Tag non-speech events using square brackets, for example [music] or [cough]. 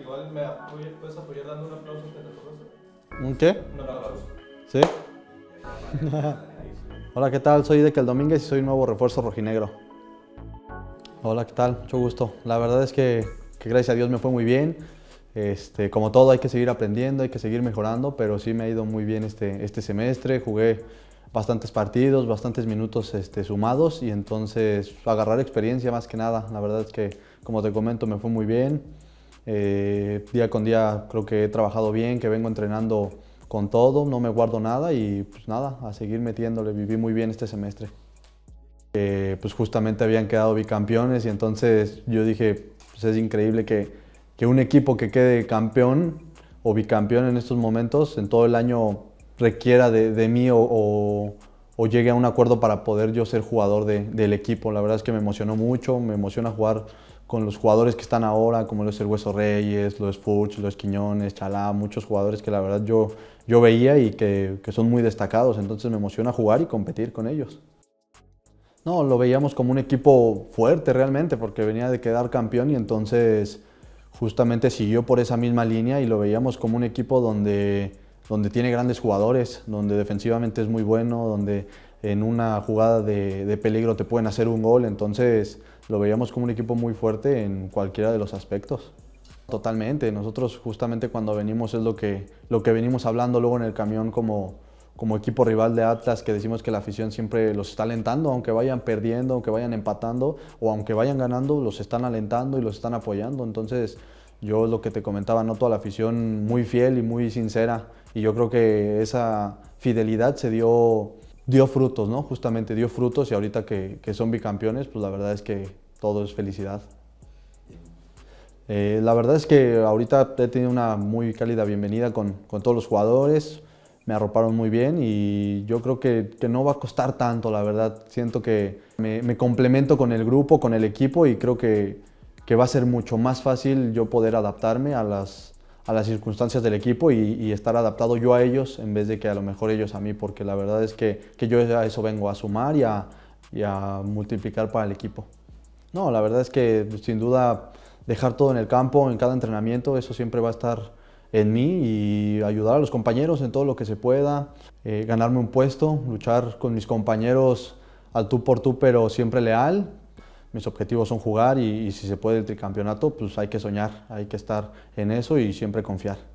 Igual me puedes apoyar dando un aplauso ¿Un qué? Un aplauso. ¿Sí? [laughs] Hola, ¿qué tal? Soy Dekel Domínguez y soy nuevo refuerzo rojinegro. Hola, ¿qué tal? Mucho gusto. La verdad es que, gracias a Dios me fue muy bien. Este, como todo, hay que seguir aprendiendo, hay que seguir mejorando, pero sí me ha ido muy bien este, este semestre. Jugué bastantes partidos, bastantes minutos este, sumados y entonces agarrar experiencia más que nada. La verdad es que, como te comento, me fue muy bien. Eh, día con día creo que he trabajado bien, que vengo entrenando con todo, no me guardo nada y pues nada, a seguir metiéndole. Viví muy bien este semestre. Eh, pues justamente habían quedado bicampeones y entonces yo dije, pues es increíble que, un equipo que quede campeón o bicampeón en estos momentos, en todo el año requiera de, mí o o llegué a un acuerdo para poder yo ser jugador del equipo. La verdad es que me emocionó mucho, me emociona jugar con los jugadores que están ahora, como lo es el Hueso Reyes, lo es Fuchs, lo es Quiñones, Chalá, muchos jugadores que la verdad yo, yo veía y que son muy destacados, entonces me emociona jugar y competir con ellos. No, lo veíamos como un equipo fuerte realmente, porque venía de quedar campeón y entonces justamente siguió por esa misma línea y lo veíamos como un equipo donde donde tiene grandes jugadores, donde defensivamente es muy bueno, donde en una jugada de, peligro te pueden hacer un gol, entonces lo veíamos como un equipo muy fuerte en cualquiera de los aspectos. Totalmente, nosotros justamente cuando venimos es lo que, lo que venimos hablando luego en el camión como, como equipo rival de Atlas, que decimos que la afición siempre los está alentando, aunque vayan perdiendo, aunque vayan empatando o aunque vayan ganando, los están alentando y los están apoyando, entonces yo lo que te comentaba, noto a la afición muy fiel y muy sincera y yo creo que esa fidelidad se dio, dio frutos, ¿no? Justamente dio frutos y ahorita que, que son bicampeones, pues la verdad es que todo es felicidad. Eh, la verdad es que ahorita he tenido una muy cálida bienvenida con, con todos los jugadores, me arroparon muy bien y yo creo que, que, no va a costar tanto, la verdad. Siento que me, me complemento con el grupo, con el equipo y creo que que va a ser mucho más fácil yo poder adaptarme a las, a las circunstancias del equipo y, estar adaptado yo a ellos en vez de que a lo mejor ellos a mí, porque la verdad es que, yo a eso vengo a sumar y a, multiplicar para el equipo. No, la verdad es que pues, sin duda dejar todo en el campo, en cada entrenamiento, eso siempre va a estar en mí y ayudar a los compañeros en todo lo que se pueda, eh, ganarme un puesto, luchar con mis compañeros al tú por tú, pero siempre leal, mis objetivos son jugar y, si se puede el tricampeonato, pues hay que soñar, hay que estar en eso y siempre confiar.